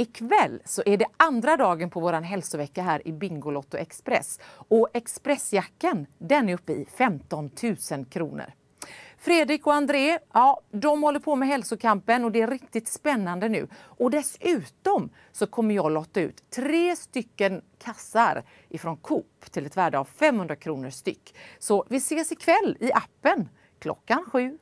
Ikväll så är det andra dagen på vår hälsovecka här i Bingolotto Express. Och Expressjacken, den är uppe i 15 000 kronor. Fredrik och André, ja, de håller på med hälsokampen och det är riktigt spännande nu. Och dessutom så kommer jag lotta ut tre stycken kassar ifrån Coop till ett värde av 500 kronor styck. Så vi ses ikväll i appen klockan sju.